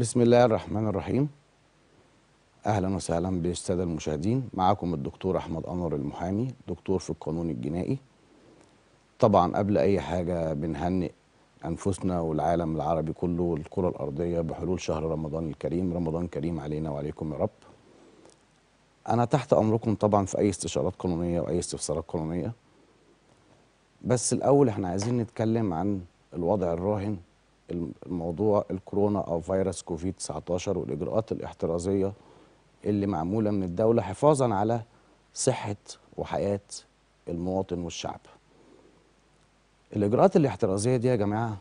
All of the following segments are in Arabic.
بسم الله الرحمن الرحيم اهلا وسهلا بالساده المشاهدين معاكم الدكتور احمد انور المحامي دكتور في القانون الجنائي طبعا قبل اي حاجه بنهنئ انفسنا والعالم العربي كله والكره الارضيه بحلول شهر رمضان الكريم رمضان كريم علينا وعليكم يا رب انا تحت امركم طبعا في اي استشارات قانونيه واي استفسارات قانونيه بس الاول احنا عايزين نتكلم عن الوضع الراهن الموضوع الكورونا او فيروس كوفيد 19 والاجراءات الاحترازيه اللي معموله من الدوله حفاظا على صحه وحياه المواطن والشعب. الاجراءات الاحترازيه دي يا جماعه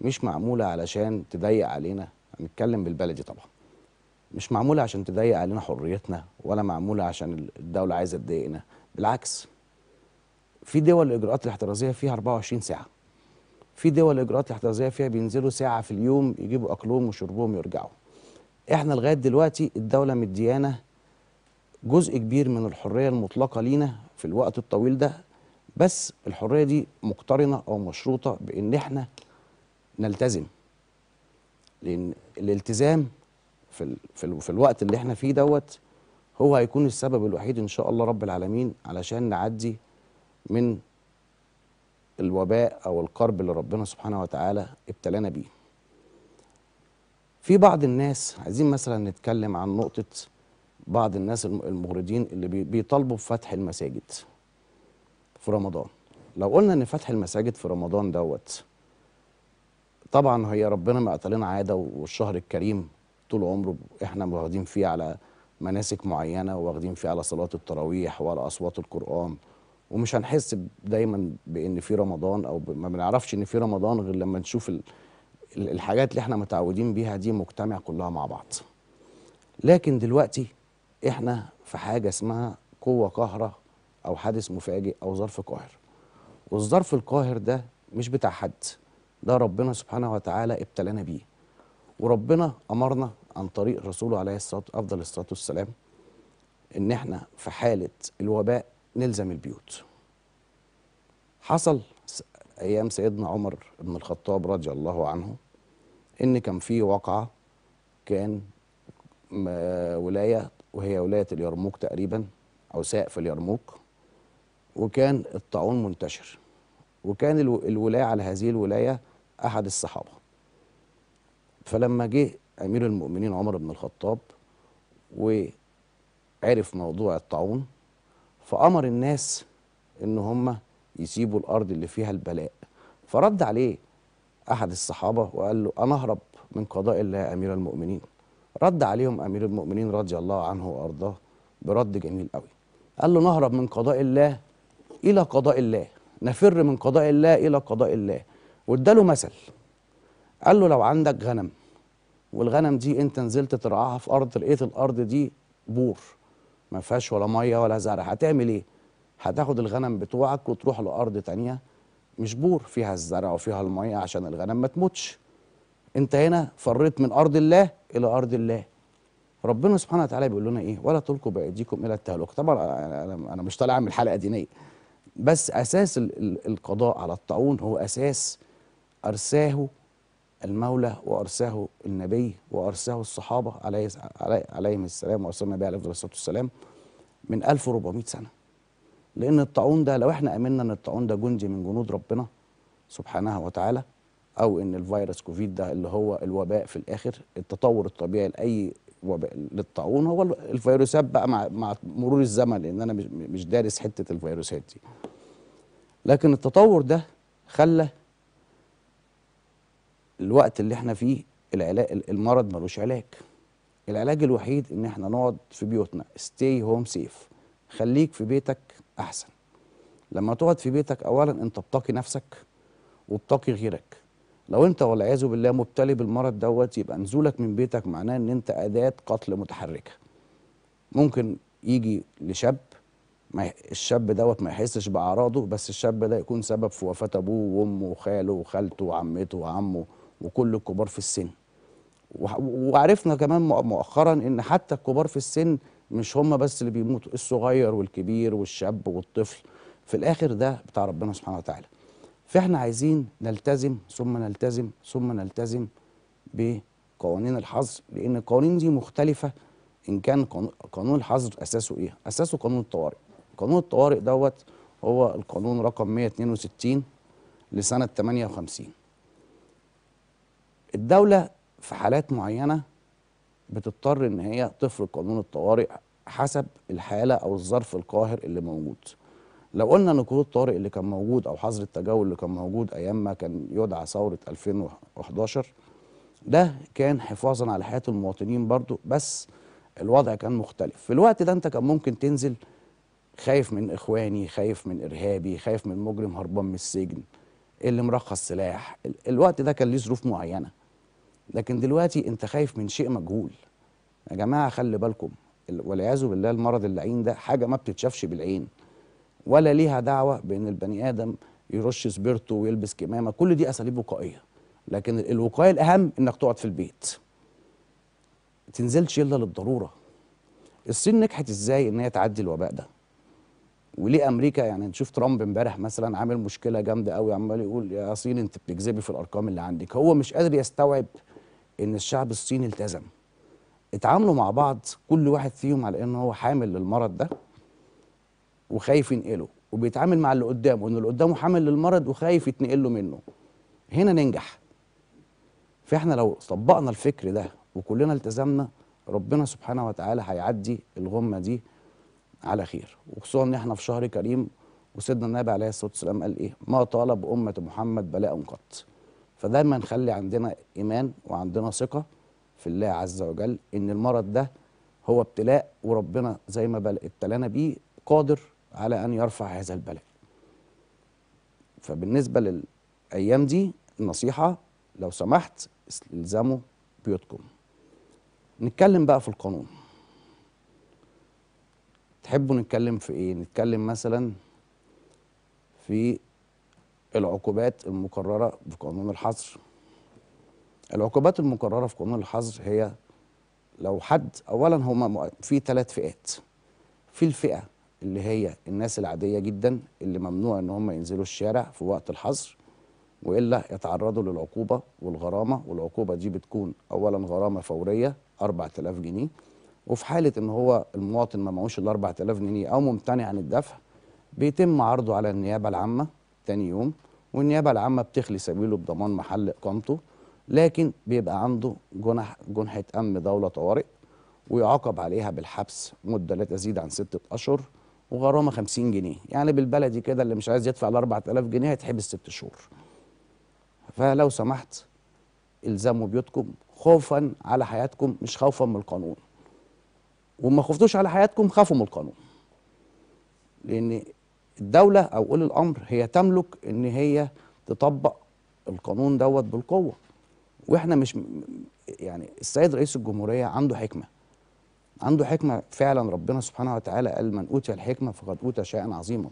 مش معموله علشان تضيق علينا هنتكلم بالبلدي طبعا. مش معموله عشان تضيق علينا حريتنا ولا معموله عشان الدوله عايزه تضايقنا بالعكس في دول الاجراءات الاحترازيه فيها 24 ساعه في دول الاجراءات الاحترازيه فيها بينزلوا ساعه في اليوم يجيبوا اكلهم وشربهم يرجعوا احنا لغايه دلوقتي الدوله مديانا جزء كبير من الحريه المطلقه لينا في الوقت الطويل ده بس الحريه دي مقترنه او مشروطه بان احنا نلتزم لان الالتزام في ال في, ال في الوقت اللي احنا فيه دوت هو هيكون السبب الوحيد ان شاء الله رب العالمين علشان نعدي من الوباء أو القرب اللي ربنا سبحانه وتعالى ابتلانا بيه في بعض الناس عايزين مثلا نتكلم عن نقطة بعض الناس المغردين اللي بيطالبوا بفتح المساجد في رمضان لو قلنا ان فتح المساجد في رمضان دوت طبعا هي ربنا قتلنا عاده والشهر الكريم طول عمره احنا واخدين فيه على مناسك معينه واخدين فيه على صلاه التراويح وعلى اصوات القران ومش هنحس دايما بان في رمضان او ما بنعرفش ان في رمضان غير لما نشوف الحاجات اللي احنا متعودين بيها دي مجتمع كلها مع بعض لكن دلوقتي احنا في حاجه اسمها قوه قاهره او حادث مفاجئ او ظرف قاهر والظرف القاهر ده مش بتاع حد ده ربنا سبحانه وتعالى ابتلانا بيه وربنا امرنا عن طريق رسوله عليه الصلاه افضل الصلاه والسلام ان احنا في حاله الوباء نلزم البيوت حصل ايام سيدنا عمر بن الخطاب رضي الله عنه ان كان في واقعه كان ولايه وهي ولايه اليرموك تقريبا او سقف اليرموك وكان الطاعون منتشر وكان الولايه على هذه الولايه احد الصحابه فلما جه امير المؤمنين عمر بن الخطاب وعرف موضوع الطاعون فأمر الناس إن هم يسيبوا الأرض اللي فيها البلاء فرد عليه أحد الصحابة وقال له أنا أهرب من قضاء الله يا أمير المؤمنين رد عليهم أمير المؤمنين رضي الله عنه وأرضاه برد جميل قوي قال له نهرب من قضاء الله إلى قضاء الله نفر من قضاء الله إلى قضاء الله واداله مثل قال له لو عندك غنم والغنم دي انت نزلت ترعاها في ارض لقيت الارض دي بور ما فيهاش ولا ميه ولا زرع هتعمل ايه هتاخد الغنم بتوعك وتروح لارض تانية مش بور فيها الزرع وفيها الميه عشان الغنم ما تموتش انت هنا فريت من ارض الله الى ارض الله ربنا سبحانه وتعالى بيقول لنا ايه ولا تلقوا بايديكم الى التهلكه طبعا انا مش طالع اعمل حلقه دينيه بس اساس القضاء على الطاعون هو اساس ارساه المولى وارساه النبي وارساه الصحابه عليه عليهم السلام وارساه النبي عليه الصلاه والسلام من 1400 سنه لان الطاعون ده لو احنا امنا ان الطاعون ده جندي من جنود ربنا سبحانه وتعالى او ان الفيروس كوفيد ده اللي هو الوباء في الاخر التطور الطبيعي لاي وباء للطاعون هو الفيروسات بقى مع, مع مرور الزمن لان انا مش دارس حته الفيروسات دي لكن التطور ده خلى الوقت اللي احنا فيه العلاج المرض ملوش علاج العلاج الوحيد ان احنا نقعد في بيوتنا ستي هوم سيف خليك في بيتك احسن لما تقعد في بيتك اولا انت بتقي نفسك وبتقي غيرك لو انت والعياذ بالله مبتلي بالمرض دوت يبقى نزولك من بيتك معناه ان انت اداه قتل متحركه ممكن يجي لشاب ما الشاب دوت ما يحسش باعراضه بس الشاب ده يكون سبب في وفاه ابوه وامه وخاله وخالته وعمته وعمه وكل الكبار في السن وعرفنا كمان مؤخرا ان حتى الكبار في السن مش هم بس اللي بيموتوا الصغير والكبير والشاب والطفل في الاخر ده بتاع ربنا سبحانه وتعالى فاحنا عايزين نلتزم ثم نلتزم ثم نلتزم بقوانين الحظر لان القوانين دي مختلفه ان كان قانون الحظر اساسه ايه اساسه قانون الطوارئ قانون الطوارئ دوت هو القانون رقم 162 لسنه 58 الدولة في حالات معينة بتضطر ان هي تفرض قانون الطوارئ حسب الحالة او الظرف القاهر اللي موجود لو قلنا ان قانون الطوارئ اللي كان موجود او حظر التجول اللي كان موجود ايام ما كان يدعى ثورة 2011 ده كان حفاظا على حياة المواطنين برضو بس الوضع كان مختلف في الوقت ده انت كان ممكن تنزل خايف من اخواني خايف من ارهابي خايف من مجرم هربان من السجن اللي مرخص سلاح الوقت ده كان ليه ظروف معينه لكن دلوقتي انت خايف من شيء مجهول يا جماعه خلي بالكم والعياذ بالله المرض اللعين ده حاجه ما بتتشافش بالعين ولا ليها دعوه بان البني ادم يرش سبيرتو ويلبس كمامه كل دي اساليب وقائيه لكن الوقايه الاهم انك تقعد في البيت تنزلش الا للضروره الصين نجحت ازاي ان هي تعدي الوباء ده وليه امريكا يعني نشوف ترامب امبارح مثلا عامل مشكله جامده قوي عمال يقول يا صين انت بتكذبي في الارقام اللي عندك هو مش قادر يستوعب ان الشعب الصيني التزم اتعاملوا مع بعض كل واحد فيهم على ان هو حامل للمرض ده وخايف ينقله وبيتعامل مع اللي قدامه ان اللي قدامه حامل للمرض وخايف يتنقله منه هنا ننجح فاحنا لو طبقنا الفكر ده وكلنا التزمنا ربنا سبحانه وتعالى هيعدي الغمه دي على خير وخصوصا ان احنا في شهر كريم وسيدنا النبي عليه الصلاه والسلام قال ايه ما طالب امه محمد بلاء قط فدايما نخلي عندنا ايمان وعندنا ثقه في الله عز وجل ان المرض ده هو ابتلاء وربنا زي ما ابتلانا بيه قادر على ان يرفع هذا البلاء. فبالنسبه للايام دي النصيحه لو سمحت الزموا بيوتكم. نتكلم بقى في القانون. تحبوا نتكلم في ايه؟ نتكلم مثلا في العقوبات المقررة في قانون الحظر العقوبات المقررة في قانون الحظر هي لو حد أولا هما في ثلاث فئات في الفئة اللي هي الناس العادية جدا اللي ممنوع إن هم ينزلوا الشارع في وقت الحظر وإلا يتعرضوا للعقوبة والغرامة والعقوبة دي بتكون أولا غرامة فورية 4000 جنيه وفي حالة إن هو المواطن ما معهوش ال 4000 جنيه أو ممتنع عن الدفع بيتم عرضه على النيابة العامة تاني يوم والنيابه العامه بتخلي سبيله بضمان محل اقامته لكن بيبقى عنده جنح جنحه امن دوله طوارئ ويعاقب عليها بالحبس مده لا تزيد عن سته اشهر وغرامه 50 جنيه يعني بالبلدي كده اللي مش عايز يدفع ال 4000 جنيه هيتحبس ست شهور فلو سمحت الزموا بيوتكم خوفا على حياتكم مش خوفا من القانون وما خفتوش على حياتكم خافوا من القانون لان الدولة أو أولي الأمر هي تملك إن هي تطبق القانون دوت بالقوة وإحنا مش يعني السيد رئيس الجمهورية عنده حكمة عنده حكمة فعلا ربنا سبحانه وتعالى قال من أوتي الحكمة فقد أوتى شيئا عظيما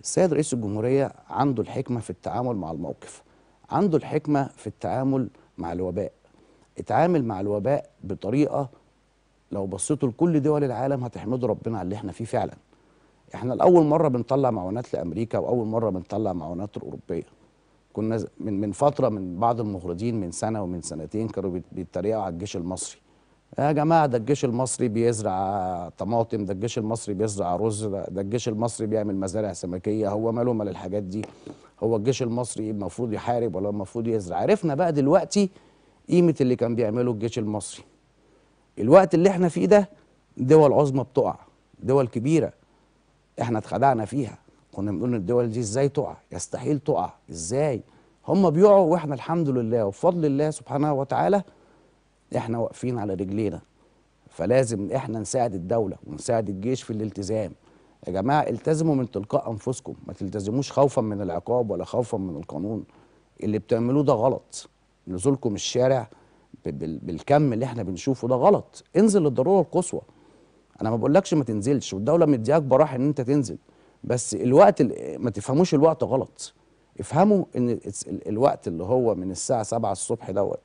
السيد رئيس الجمهورية عنده الحكمة في التعامل مع الموقف عنده الحكمة في التعامل مع الوباء اتعامل مع الوباء بطريقة لو بصيتوا لكل دول العالم هتحمدوا ربنا على اللي احنا فيه فعلا احنا لاول مره بنطلع معونات لامريكا واول مره بنطلع معونات الاوروبيه كنا من من فتره من بعض المغردين من سنه ومن سنتين كانوا بيتريقوا على الجيش المصري يا جماعه ده الجيش المصري بيزرع طماطم ده الجيش المصري بيزرع رز ده الجيش المصري بيعمل مزارع سمكيه هو ماله مال الحاجات دي هو الجيش المصري المفروض يحارب ولا المفروض يزرع عرفنا بقى دلوقتي قيمه اللي كان بيعمله الجيش المصري الوقت اللي احنا فيه ده دول عظمى بتقع دول كبيره احنا اتخدعنا فيها كنا بنقول الدول دي ازاي تقع يستحيل تقع ازاي هم بيقعوا واحنا الحمد لله وبفضل الله سبحانه وتعالى احنا واقفين على رجلينا فلازم احنا نساعد الدوله ونساعد الجيش في الالتزام يا جماعه التزموا من تلقاء انفسكم ما تلتزموش خوفا من العقاب ولا خوفا من القانون اللي بتعملوه ده غلط نزولكم الشارع بالكم اللي احنا بنشوفه ده غلط انزل للضروره القصوى انا ما بقولكش ما تنزلش والدوله مدياك براح ان انت تنزل بس الوقت ما تفهموش الوقت غلط افهموا ان الوقت اللي هو من الساعه 7 الصبح دوت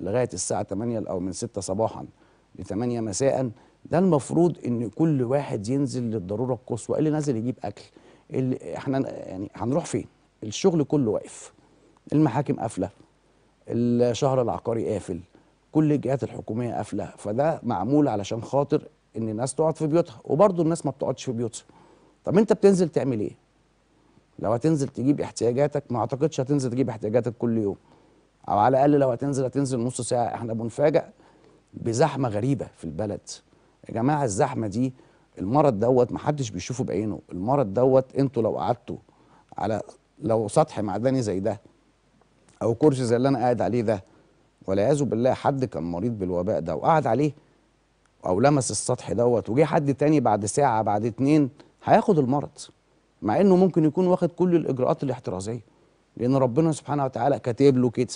لغايه الساعه 8 او من 6 صباحا ل 8 مساء ده المفروض ان كل واحد ينزل للضروره القصوى اللي نازل يجيب اكل اللي احنا يعني هنروح فين الشغل كله واقف المحاكم قافله الشهر العقاري قافل كل الجهات الحكوميه قافله فده معمول علشان خاطر ان الناس تقعد في بيوتها وبرضه الناس ما بتقعدش في بيوتها طب انت بتنزل تعمل ايه لو هتنزل تجيب احتياجاتك ما اعتقدش هتنزل تجيب احتياجاتك كل يوم او على الاقل لو هتنزل هتنزل نص ساعه احنا بنفاجئ بزحمه غريبه في البلد يا جماعه الزحمه دي المرض دوت ما حدش بيشوفه بعينه المرض دوت انتوا لو قعدتوا على لو سطح معدني زي ده او كرسي زي اللي انا قاعد عليه ده والعياذ بالله حد كان مريض بالوباء ده وقعد عليه او لمس السطح دوت وجه حد تاني بعد ساعه بعد اتنين هياخد المرض مع انه ممكن يكون واخد كل الاجراءات الاحترازيه لان ربنا سبحانه وتعالى كاتب له كده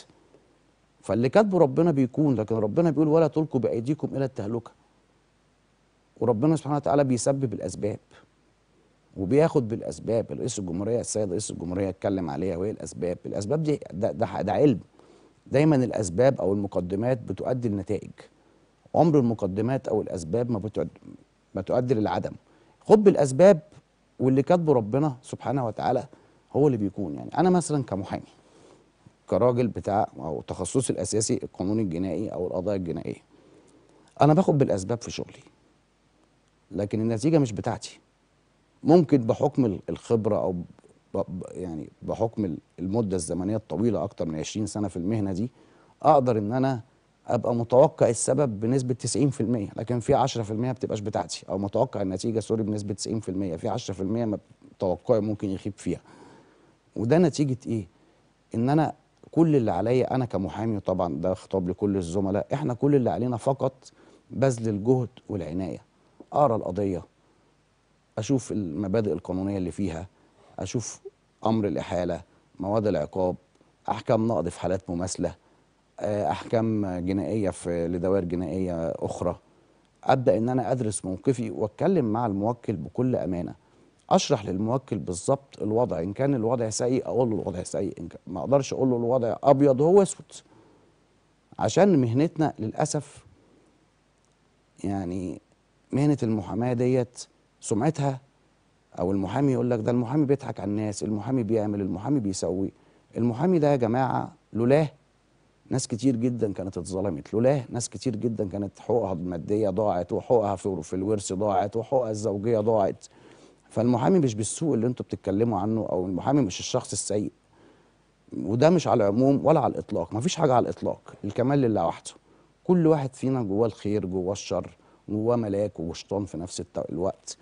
فاللي كاتبه ربنا بيكون لكن ربنا بيقول ولا تلقوا بايديكم الى التهلكه وربنا سبحانه وتعالى بيسبب الاسباب وبياخد بالاسباب رئيس الجمهوريه السيد رئيس الجمهوريه اتكلم عليها وهي الاسباب الاسباب دي ده, ده, ده علم دايما الاسباب او المقدمات بتؤدي لنتائج عمر المقدمات او الاسباب ما ما تؤدي للعدم حب الاسباب واللي كاتبه ربنا سبحانه وتعالى هو اللي بيكون يعني انا مثلا كمحامي كراجل بتاع او تخصصي الاساسي القانون الجنائي او القضايا الجنائيه انا باخد بالاسباب في شغلي لكن النتيجه مش بتاعتي ممكن بحكم الخبره او يعني بحكم المده الزمنيه الطويله اكتر من 20 سنه في المهنه دي اقدر ان انا ابقى متوقع السبب بنسبه 90% لكن في 10% ما بتبقاش بتاعتي او متوقع النتيجه سوري بنسبه 90% في 10% ما توقعي ممكن يخيب فيها وده نتيجه ايه ان انا كل اللي عليا انا كمحامي وطبعا ده خطاب لكل الزملاء احنا كل اللي علينا فقط بذل الجهد والعنايه اقرا القضيه اشوف المبادئ القانونيه اللي فيها اشوف امر الاحاله مواد العقاب احكام نقض في حالات مماثله آه، احكام جنائيه في لدوائر جنائيه اخرى ابدا ان انا ادرس موقفي واتكلم مع الموكل بكل امانه اشرح للموكل بالظبط الوضع ان كان الوضع سيء اقول له الوضع سيء إن كان ما اقدرش اقول له الوضع ابيض وهو اسود عشان مهنتنا للاسف يعني مهنه المحاماه ديت سمعتها او المحامي يقول لك ده المحامي بيضحك على الناس المحامي بيعمل المحامي بيسوي المحامي ده يا جماعه لولاه ناس كتير جدا كانت اتظلمت لولاه ناس كتير جدا كانت حقوقها الماديه ضاعت وحقوقها في الورث ضاعت وحقوقها الزوجيه ضاعت فالمحامي مش بالسوء اللي انتوا بتتكلموا عنه او المحامي مش الشخص السيء وده مش على العموم ولا على الاطلاق مفيش حاجه على الاطلاق الكمال لله وحده كل واحد فينا جواه الخير جواه الشر جواه ملاك وشيطان في نفس الوقت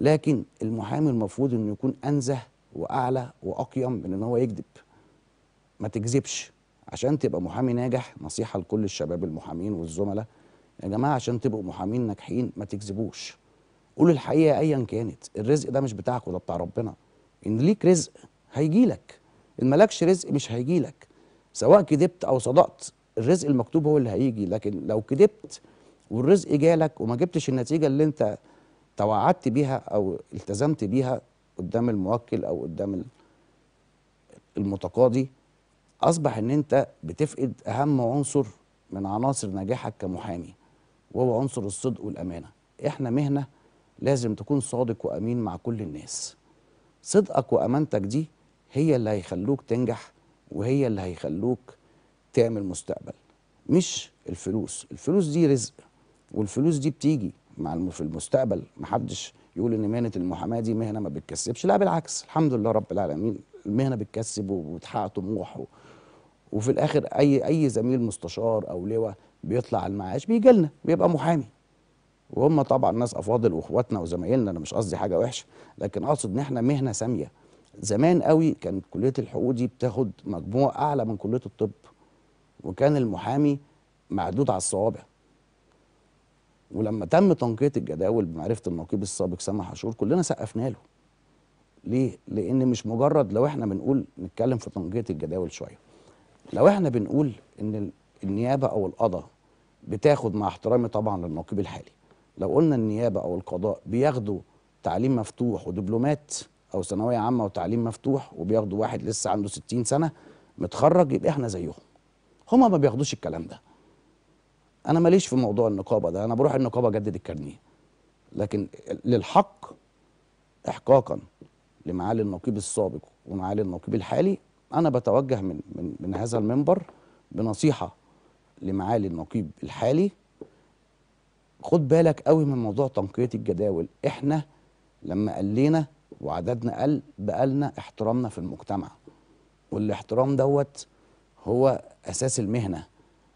لكن المحامي المفروض انه يكون انزه واعلى واقيم من ان هو يكذب ما تكذبش عشان تبقى محامي ناجح نصيحه لكل الشباب المحامين والزملاء يا جماعه عشان تبقوا محامين ناجحين ما تكذبوش قولوا الحقيقه ايا كانت الرزق ده مش بتاعك وده بتاع ربنا ان ليك رزق هيجي لك ان مالكش رزق مش هيجي لك سواء كذبت او صدقت الرزق المكتوب هو اللي هيجي لكن لو كذبت والرزق جالك وما جبتش النتيجه اللي انت توعدت بيها او التزمت بيها قدام الموكل او قدام المتقاضي اصبح ان انت بتفقد اهم عنصر من عناصر نجاحك كمحامي وهو عنصر الصدق والامانه احنا مهنه لازم تكون صادق وامين مع كل الناس صدقك وامانتك دي هي اللي هيخلوك تنجح وهي اللي هيخلوك تعمل مستقبل مش الفلوس الفلوس دي رزق والفلوس دي بتيجي مع في المستقبل محدش يقول ان مهنه المحاماه دي مهنه ما بتكسبش لا بالعكس الحمد لله رب العالمين المهنه بتكسب وبتحقق طموح وفي الاخر اي اي زميل مستشار او لواء بيطلع على المعاش بيجي لنا بيبقى محامي وهم طبعا ناس افاضل واخواتنا وزمايلنا انا مش قصدي حاجه وحشه لكن اقصد ان احنا مهنه ساميه زمان قوي كانت كليه الحقوق دي بتاخد مجموع اعلى من كليه الطب وكان المحامي معدود على الصوابع ولما تم تنقية الجداول بمعرفة النقيب السابق سامح عاشور كلنا سقفنا له ليه؟ لأن مش مجرد لو احنا بنقول نتكلم في طنجية الجداول شوية لو احنا بنقول إن النيابة أو القضاء بتاخد مع احترامي طبعا للنقيب الحالي لو قلنا النيابة أو القضاء بياخدوا تعليم مفتوح ودبلومات أو ثانوية عامة وتعليم مفتوح وبياخدوا واحد لسه عنده 60 سنة متخرج يبقى احنا زيهم هما ما بياخدوش الكلام ده انا ماليش في موضوع النقابه ده انا بروح النقابه اجدد الكارنيه لكن للحق احقاقا لمعالي النقيب السابق ومعالي النقيب الحالي انا بتوجه من من, من هذا المنبر بنصيحه لمعالي النقيب الحالي خد بالك قوي من موضوع تنقيه الجداول احنا لما قلينا وعددنا قل بقالنا احترامنا في المجتمع والاحترام دوت هو اساس المهنه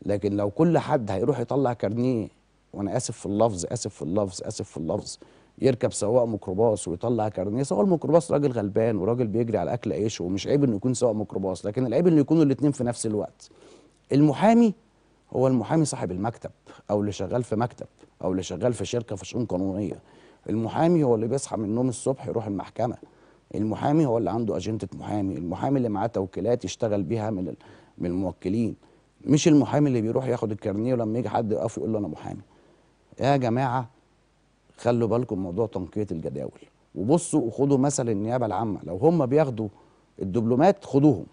لكن لو كل حد هيروح يطلع كارنيه وانا اسف في اللفظ اسف في اللفظ اسف في اللفظ يركب سواق ميكروباص ويطلع كارنيه سواق الميكروباص راجل غلبان وراجل بيجري على اكل عيشه ومش عيب انه يكون سواق ميكروباص لكن العيب انه يكونوا الاثنين في نفس الوقت المحامي هو المحامي صاحب المكتب او اللي شغال في مكتب او اللي شغال في شركه في شؤون قانونيه المحامي هو اللي بيصحى من النوم الصبح يروح المحكمه المحامي هو اللي عنده اجنده محامي المحامي اللي معاه توكيلات يشتغل بيها من من الموكلين مش المحامي اللي بيروح ياخد الكارنيه ولما يجي حد يقف يقول له انا محامي يا جماعه خلوا بالكم موضوع تنقيه الجداول وبصوا وخدوا مثل النيابه العامه لو هم بياخدوا الدبلومات خدوهم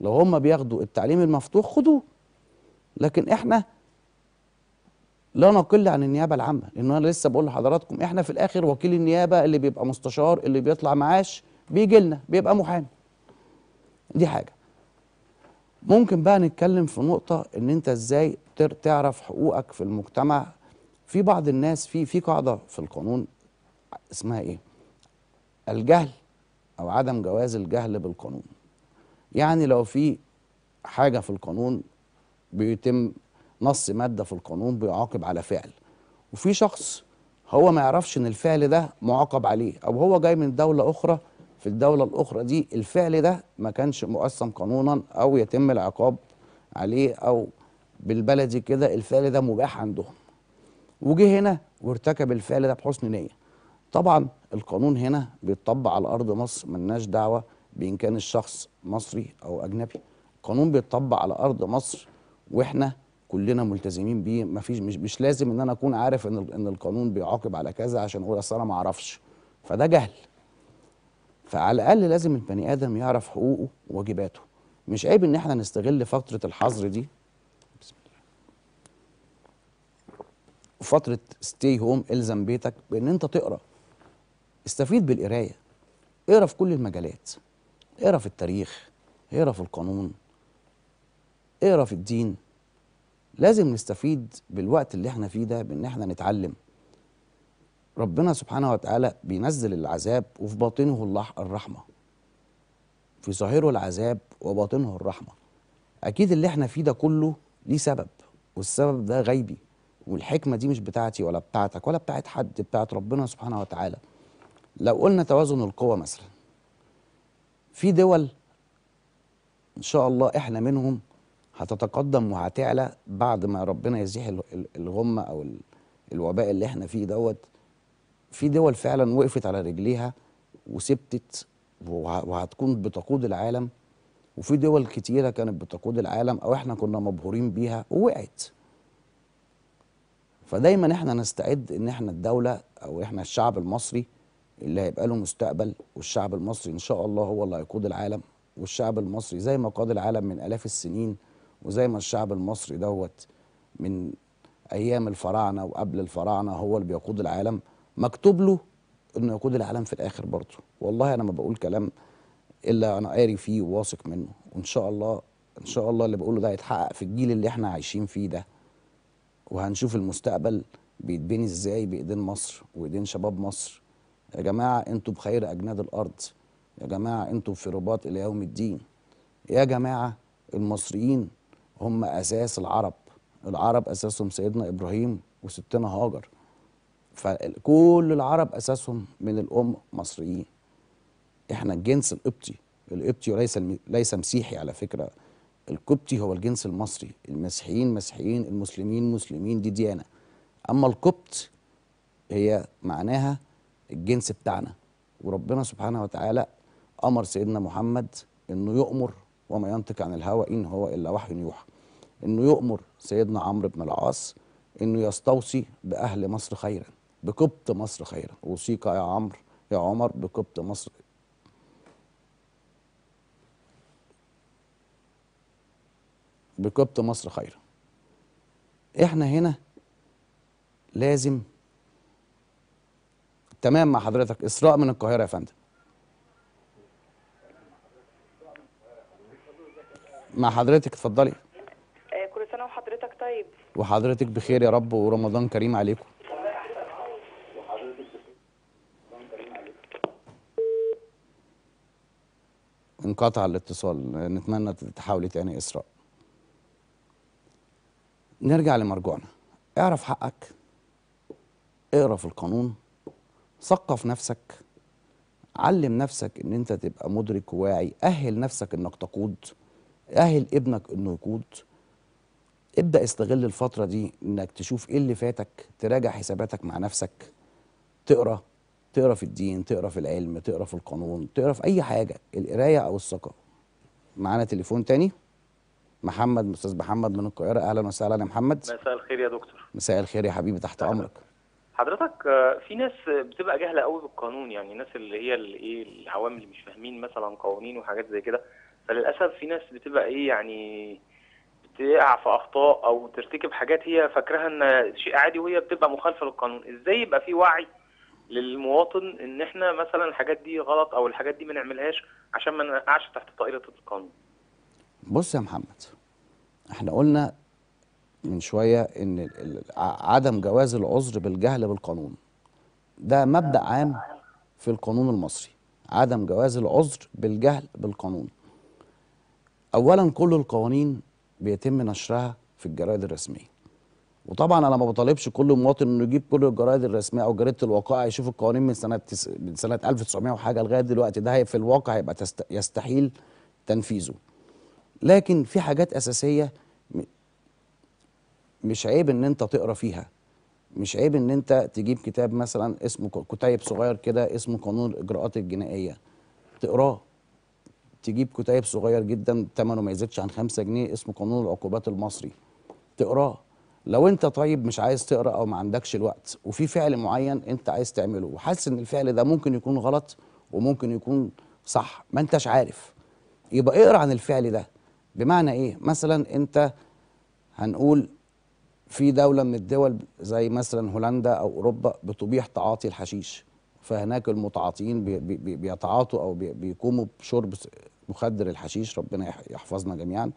لو هم بياخدوا التعليم المفتوح خدوه لكن احنا لا نقل عن النيابه العامه لان انا لسه بقول لحضراتكم احنا في الاخر وكيل النيابه اللي بيبقى مستشار اللي بيطلع معاش بيجي لنا بيبقى محامي دي حاجه ممكن بقى نتكلم في نقطه ان انت ازاي تعرف حقوقك في المجتمع في بعض الناس في في قاعده في القانون اسمها ايه الجهل او عدم جواز الجهل بالقانون يعني لو في حاجه في القانون بيتم نص ماده في القانون بيعاقب على فعل وفي شخص هو ما يعرفش ان الفعل ده معاقب عليه او هو جاي من دوله اخرى في الدوله الاخرى دي الفعل ده ما كانش مقسم قانونا او يتم العقاب عليه او بالبلدي كده الفعل ده مباح عندهم وجه هنا وارتكب الفعل ده بحسن نيه طبعا القانون هنا بيتطبق على ارض مصر ملناش دعوه بان كان الشخص مصري او اجنبي القانون بيتطبق على ارض مصر واحنا كلنا ملتزمين بيه مفيش مش, مش لازم ان انا اكون عارف ان ان القانون بيعاقب على كذا عشان اقول اصل انا ما اعرفش فده جهل فعلى الاقل لازم البني ادم يعرف حقوقه وواجباته مش عيب ان احنا نستغل فتره الحظر دي فتره ستي هوم الزم بيتك بان انت تقرا استفيد بالقرايه اقرا في كل المجالات اقرا في التاريخ اقرا في القانون اقرا في الدين لازم نستفيد بالوقت اللي احنا فيه ده بان احنا نتعلم ربنا سبحانه وتعالى بينزل العذاب وفي باطنه الرحمه في ظاهره العذاب وباطنه الرحمه اكيد اللي احنا فيه ده كله ليه سبب والسبب ده غيبي والحكمة دي مش بتاعتي ولا بتاعتك ولا بتاعت حد بتاعت ربنا سبحانه وتعالى لو قلنا توازن القوى مثلا في دول إن شاء الله إحنا منهم هتتقدم وهتعلى بعد ما ربنا يزيح الغمة أو الوباء اللي إحنا فيه دوت في دول فعلا وقفت على رجليها وسبتت وهتكون بتقود العالم وفي دول كتيرة كانت بتقود العالم أو إحنا كنا مبهورين بيها ووقعت فدايما احنا نستعد ان احنا الدوله او احنا الشعب المصري اللي هيبقى له مستقبل والشعب المصري ان شاء الله هو اللي هيقود العالم والشعب المصري زي ما قاد العالم من الاف السنين وزي ما الشعب المصري دوت من ايام الفراعنه وقبل الفراعنه هو اللي بيقود العالم مكتوب له انه يقود العالم في الاخر برضه والله انا ما بقول كلام الا انا قاري فيه وواثق منه وان شاء الله ان شاء الله اللي بقوله ده هيتحقق في الجيل اللي احنا عايشين فيه ده وهنشوف المستقبل بيتبني ازاي بايدين مصر وايدين شباب مصر يا جماعه انتوا بخير اجناد الارض يا جماعه انتوا في رباط الى يوم الدين يا جماعه المصريين هم اساس العرب العرب اساسهم سيدنا ابراهيم وستنا هاجر فكل العرب اساسهم من الام مصريين احنا الجنس القبطي القبطي ليس ليس مسيحي على فكره القبطي هو الجنس المصري المسيحيين مسيحيين المسلمين مسلمين دي ديانه اما القبط هي معناها الجنس بتاعنا وربنا سبحانه وتعالى امر سيدنا محمد انه يؤمر وما ينطق عن الهوى ان هو الا وحي يوحى انه يؤمر سيدنا عمرو بن العاص انه يستوصي باهل مصر خيرا بقبط مصر خيرا اوصيك يا عمرو يا عمر بقبط مصر بقبط مصر خيرا احنا هنا لازم تمام مع حضرتك اسراء من القاهره يا فندم مع حضرتك اتفضلي آه، كل سنه وحضرتك طيب وحضرتك بخير يا رب ورمضان كريم عليكم انقطع الاتصال نتمنى تحاولي تاني اسراء نرجع لمرجوعنا اعرف حقك اقرا في القانون ثقف نفسك علم نفسك ان انت تبقى مدرك واعي اهل نفسك انك تقود اهل ابنك انه يقود ابدا استغل الفتره دي انك تشوف ايه اللي فاتك تراجع حساباتك مع نفسك تقرا تقرا في الدين تقرا في العلم تقرا في القانون تقرا في اي حاجه القرايه او الثقه معانا تليفون تاني محمد استاذ محمد من القاهره اهلا وسهلا يا محمد مساء الخير يا دكتور مساء الخير يا حبيبي تحت امرك حضرتك آه، في ناس بتبقى جاهله قوي بالقانون يعني الناس اللي هي الايه العوام اللي مش فاهمين مثلا قوانين وحاجات زي كده فللاسف في ناس بتبقى ايه يعني بتقع في اخطاء او ترتكب حاجات هي فاكراها ان شيء عادي وهي بتبقى مخالفه للقانون ازاي يبقى في وعي للمواطن ان احنا مثلا الحاجات دي غلط او الحاجات دي ما نعملهاش عشان ما نقعش تحت طائره القانون بص يا محمد احنا قلنا من شويه ان عدم جواز العذر بالجهل بالقانون ده مبدا آه. عام في القانون المصري عدم جواز العذر بالجهل بالقانون اولا كل القوانين بيتم نشرها في الجرائد الرسميه وطبعا انا ما بطالبش كل مواطن انه يجيب كل الجرائد الرسميه او جريده الوقائع يشوف القوانين من سنه تس... من سنه 1900 وحاجه لغايه دلوقتي ده في الواقع هيبقى تست... يستحيل تنفيذه لكن في حاجات اساسيه مش عيب ان انت تقرا فيها مش عيب ان انت تجيب كتاب مثلا اسمه كتيب صغير كده اسمه قانون الاجراءات الجنائيه تقراه تجيب كتيب صغير جدا ثمنه ما يزيدش عن خمسة جنيه اسمه قانون العقوبات المصري تقراه لو انت طيب مش عايز تقرا او ما عندكش الوقت وفي فعل معين انت عايز تعمله وحاسس ان الفعل ده ممكن يكون غلط وممكن يكون صح ما انتش عارف يبقى اقرا عن الفعل ده بمعنى ايه مثلا انت هنقول في دولة من الدول زي مثلا هولندا أو أوروبا بتبيح تعاطي الحشيش فهناك المتعاطين بي بي بيتعاطوا أو بي بيقوموا بشرب مخدر الحشيش ربنا يحفظنا جميعا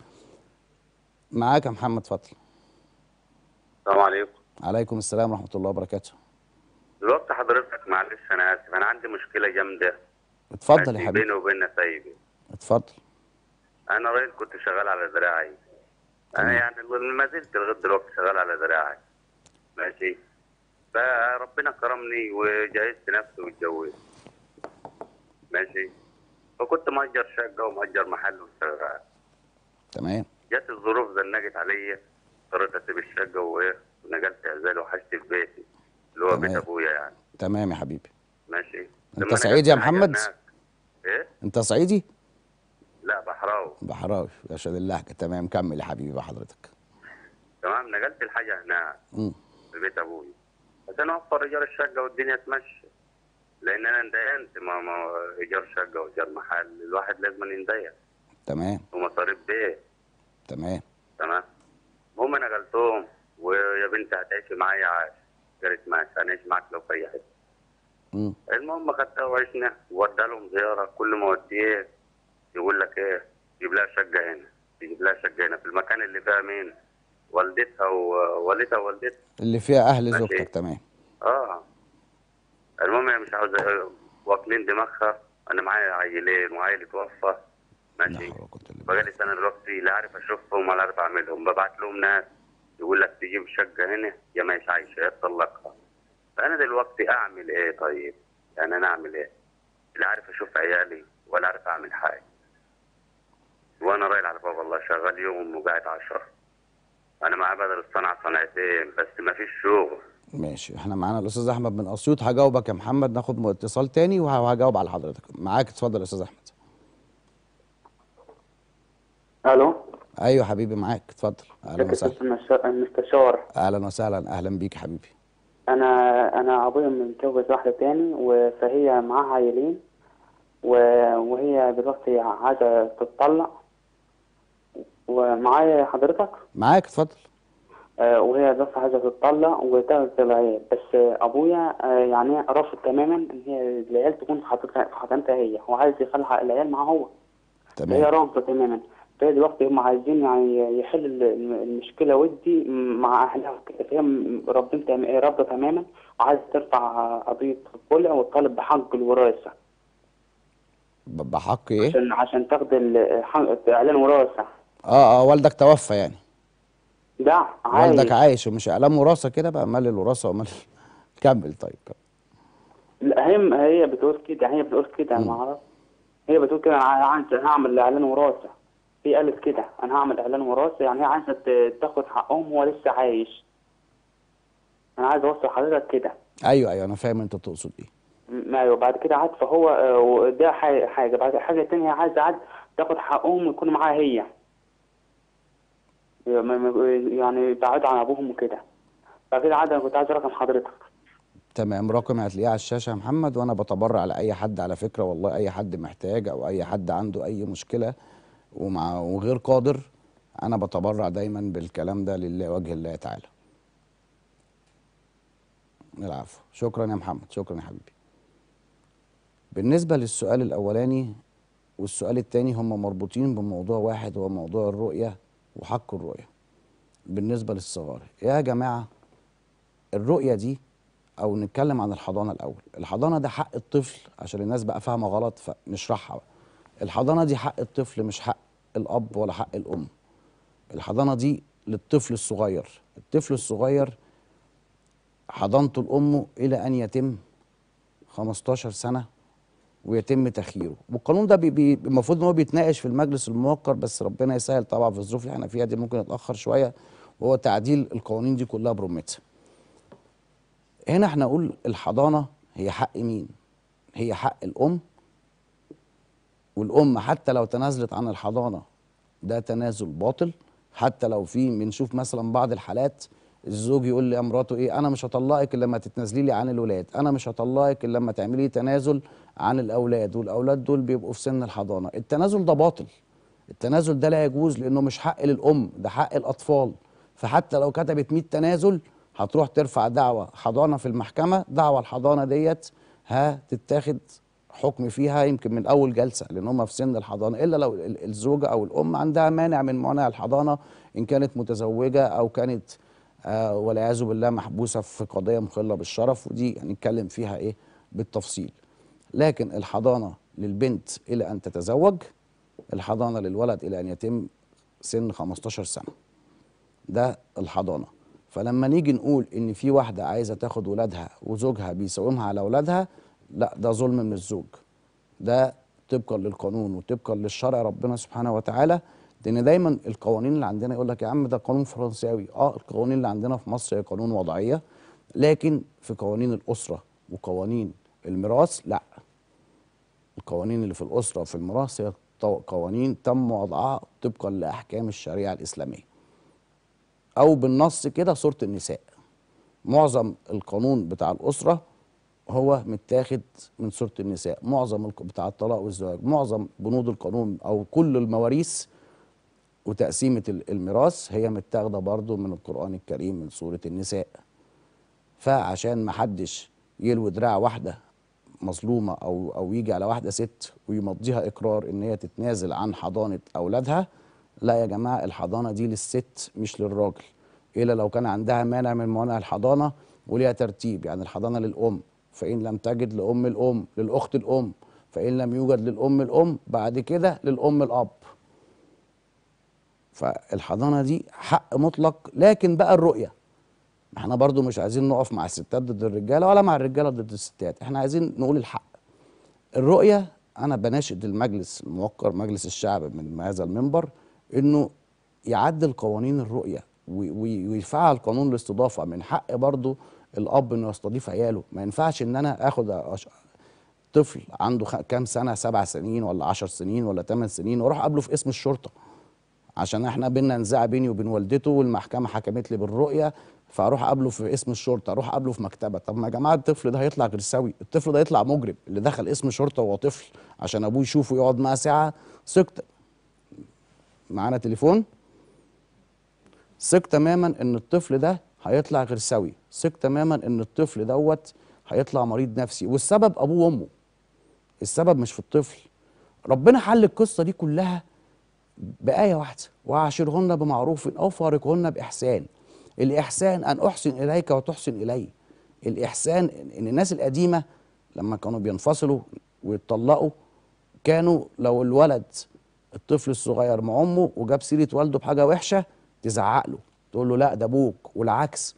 معاك يا محمد فضل السلام عليكم عليكم السلام ورحمة الله وبركاته دلوقتي حضرتك معلش أنا آسف أنا عندي مشكلة جامدة اتفضل يا حبيبي بيني وبين نسايبي اتفضل انا ريت كنت شغال على ذراعي انا يعني ما زلت لغايه دلوقتي شغال على ذراعي ماشي فربنا كرمني وجهزت نفسي واتجوزت ماشي فكنت مأجر شقة ومأجر محل وشغال تمام جت الظروف زنقت عليا اضطريت اسيب الشقة وايه ونقلت اعزال وحشت في بيتي اللي هو بيت ابويا يعني تمام يا حبيبي ماشي انت صعيدي يا محمد؟ ايه انت صعيدي؟ بحراوي بحراوي يا شاد اللهجه تمام كمل يا حبيبي حضرتك تمام نقلت الحاجه هنا في بيت بس عشان اوفر ايجار الشقه والدنيا تمشي لان انا اندينت ما ما ايجار شقه وايجار محل الواحد لازم يندين تمام ومصاريف بيت تمام تمام هم انا قلتهم ويا بنت هتعيشي معايا عاش قالت ماشي هنعيش معاك لو في اي حته المهم خدتها وعشنا وودى لهم زياره كل ما اوديه يقول لك ايه يجيب لها شقه هنا يجيب لها شقه هنا في المكان اللي فيها مين والدتها ووالدتها ووالدتها اللي فيها اهل زوجتك تمام اه المهم هي مش عاوزه واكلين دماغها انا معايا عيلين وعيل توفى ماشي بقالي سنه دلوقتي لا عارف اشوفهم ولا عارف اعملهم ببعت لهم ناس يقول لك تجيب شقه هنا يا هيش عايشه يا تطلقها فانا دلوقتي اعمل ايه طيب يعني انا اعمل ايه لا عارف اشوف عيالي ولا عارف اعمل حاجه وانا رايل على بابا الله شغال يوم وقاعد عشرة انا معاه بدل الصنعه صنعتين بس ما فيش شغل ماشي احنا معانا الاستاذ احمد من اسيوط هجاوبك يا محمد ناخد اتصال تاني وهجاوب على حضرتك معاك اتفضل يا استاذ احمد الو ايوه حبيبي معاك اتفضل اهلا وسهلا المستشار اهلا وسهلا اهلا بيك حبيبي انا انا ابويا متجوز واحده تاني فهي معاها عيلين وهي دلوقتي عايزه تتطلق ومعايا حضرتك معاك اتفضل آه وهي بس عايزه تتطلق وتاخد العيال بس آه ابويا آه يعني رافض تماما ان هي العيال تكون في حضانتها هي هو عايز العيال معاه هو تمام هي رافضه تماما في دلوقتي هم عايزين يعني يحل المشكله ودي مع اهلها فهي رافضه تماما وعايز ترفع قضيه الخلع وتطالب بحق الوراثه بحق ايه؟ عشان عشان تاخد اعلان وراثه اه اه والدك توفى يعني لا عايش والدك عايش ومش اعلام وراثه كده بقى مال الوراثه ومال كمل طيب لا هي هي بتقول كده هي بتقول كده ما اعرفش هي بتقول كده انا هعمل اعلان وراثه هي قالت كده انا هعمل اعلان وراثه يعني هي عايزه تاخد حقهم وهو لسه عايش انا عايز اوصل حضرتك كده ايوه ايوه انا فاهم انت تقصد ايه ايوه بعد كده عاد فهو آه، ده حاجه بعد حاجه ثانيه عايز عاد تاخد حقهم ويكون معاها هي يعني يبعدوا عن ابوهم وكده فكده عادي انا كنت عايز رقم حضرتك تمام رقم هتلاقيه على الشاشه يا محمد وانا بتبرع على اي حد على فكره والله اي حد محتاج او اي حد عنده اي مشكله ومع وغير قادر انا بتبرع دايما بالكلام ده لله وجه الله تعالى العفو شكرا يا محمد شكرا يا حبيبي بالنسبه للسؤال الاولاني والسؤال الثاني هم مربوطين بموضوع واحد هو موضوع الرؤيه وحق الرؤيه بالنسبه للصغار يا جماعه الرؤيه دي او نتكلم عن الحضانه الاول الحضانه ده حق الطفل عشان الناس بقى فاهمه غلط فنشرحها بقى. الحضانه دي حق الطفل مش حق الاب ولا حق الام الحضانه دي للطفل الصغير الطفل الصغير حضانته لامه الى ان يتم 15 سنه ويتم تخييره والقانون ده المفروض ان هو بيتناقش في المجلس الموقر بس ربنا يسهل طبعا في الظروف اللي احنا فيها دي ممكن يتاخر شويه وهو تعديل القوانين دي كلها برمتها هنا احنا نقول الحضانه هي حق مين هي حق الام والام حتى لو تنازلت عن الحضانه ده تنازل باطل حتى لو في بنشوف مثلا بعض الحالات الزوج يقول لمراته ايه انا مش هطلقك الا لما تتنازلي لي عن الولاد انا مش هطلقك الا لما تعملي تنازل عن الاولاد والاولاد دول بيبقوا في سن الحضانه التنازل ده باطل التنازل ده لا يجوز لانه مش حق للام ده حق الاطفال فحتى لو كتبت 100 تنازل هتروح ترفع دعوه حضانه في المحكمه دعوه الحضانه ديت هتتاخد حكم فيها يمكن من اول جلسه لان هم في سن الحضانه الا لو الزوجه او الام عندها مانع من موانع الحضانه ان كانت متزوجه او كانت آه والعياذ بالله محبوسه في قضيه مخله بالشرف ودي هنتكلم فيها ايه بالتفصيل لكن الحضانه للبنت الى ان تتزوج الحضانه للولد الى ان يتم سن 15 سنه ده الحضانه فلما نيجي نقول ان في واحده عايزه تاخد ولادها وزوجها بيساومها على ولادها لا ده ظلم من الزوج ده طبقا للقانون وطبقا للشرع ربنا سبحانه وتعالى لان دايما القوانين اللي عندنا يقول لك يا عم ده قانون فرنساوي اه القوانين اللي عندنا في مصر هي قانون وضعيه لكن في قوانين الاسره وقوانين الميراث لا القوانين اللي في الأسرة وفي الميراث هي قوانين تم وضعها طبقا لأحكام الشريعة الإسلامية أو بالنص كده صورة النساء معظم القانون بتاع الأسرة هو متاخد من صورة النساء معظم بتاع الطلاق والزواج معظم بنود القانون أو كل المواريث وتقسيمة الميراث هي متاخدة برضو من القرآن الكريم من سورة النساء فعشان محدش يلوي دراع واحدة مظلومه او او يجي على واحده ست ويمضيها اقرار ان هي تتنازل عن حضانه اولادها لا يا جماعه الحضانه دي للست مش للراجل الا لو كان عندها مانع من موانع الحضانه وليها ترتيب يعني الحضانه للام فان لم تجد لام الام للاخت الام فان لم يوجد للام الام بعد كده للام الاب فالحضانه دي حق مطلق لكن بقى الرؤيه احنا برضو مش عايزين نقف مع الستات ضد الرجاله ولا مع الرجاله ضد الستات احنا عايزين نقول الحق الرؤيه انا بناشد المجلس الموقر مجلس الشعب من هذا المنبر انه يعدل قوانين الرؤيه ويفعل قانون الاستضافه من حق برضو الاب انه يستضيف عياله ما ينفعش ان انا اخد أش... طفل عنده كام سنه سبع سنين ولا عشر سنين ولا ثمان سنين واروح قبله في اسم الشرطه عشان احنا بينا نزاع بيني وبين والدته والمحكمه حكمت لي بالرؤيه فاروح اقابله في اسم الشرطه اروح اقابله في مكتبه طب ما يا جماعه الطفل ده هيطلع غير سوي الطفل ده هيطلع مجرم اللي دخل اسم شرطه وهو طفل عشان ابوه يشوفه يقعد معاه ساعه ثق معانا تليفون ثق تماما ان الطفل ده هيطلع غير سوي ثق تماما ان الطفل دوت هيطلع مريض نفسي والسبب ابوه وامه السبب مش في الطفل ربنا حل القصه دي كلها بايه واحده وعاشرهن بمعروف او فارقهن باحسان الإحسان أن أحسن إليك وتحسن إلي الإحسان إن الناس القديمة لما كانوا بينفصلوا ويتطلقوا كانوا لو الولد الطفل الصغير مع أمه وجاب سيرة والده بحاجة وحشة تزعق له تقول له لا ده أبوك والعكس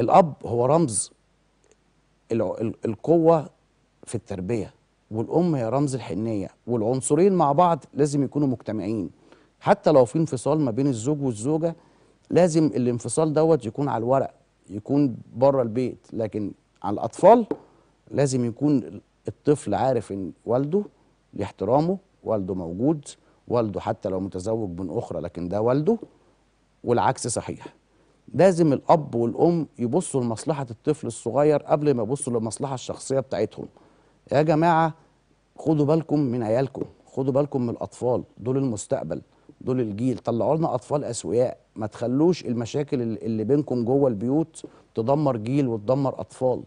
الأب هو رمز القوة في التربية والأم هي رمز الحنية والعنصرين مع بعض لازم يكونوا مجتمعين حتى لو في انفصال ما بين الزوج والزوجة لازم الانفصال دوت يكون على الورق يكون بره البيت لكن على الاطفال لازم يكون الطفل عارف ان والده لاحترامه والده موجود والده حتى لو متزوج من اخرى لكن ده والده والعكس صحيح لازم الاب والام يبصوا لمصلحه الطفل الصغير قبل ما يبصوا للمصلحه الشخصيه بتاعتهم يا جماعه خدوا بالكم من عيالكم خدوا بالكم من الاطفال دول المستقبل دول الجيل طلعوا لنا اطفال اسوياء ما تخلوش المشاكل اللي بينكم جوه البيوت تدمر جيل وتدمر اطفال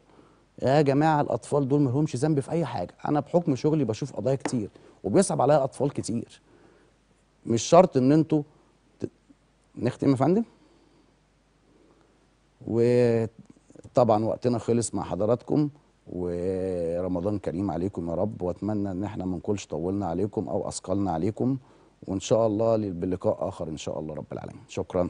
يا جماعه الاطفال دول ملهمش ذنب في اي حاجه انا بحكم شغلي بشوف قضايا كتير وبيصعب عليا اطفال كتير مش شرط ان انتوا ت... نختم يا فندم وطبعا وقتنا خلص مع حضراتكم ورمضان كريم عليكم يا رب واتمنى ان احنا ما نكونش طولنا عليكم او اثقلنا عليكم وان شاء الله بلقاء اخر ان شاء الله رب العالمين شكرا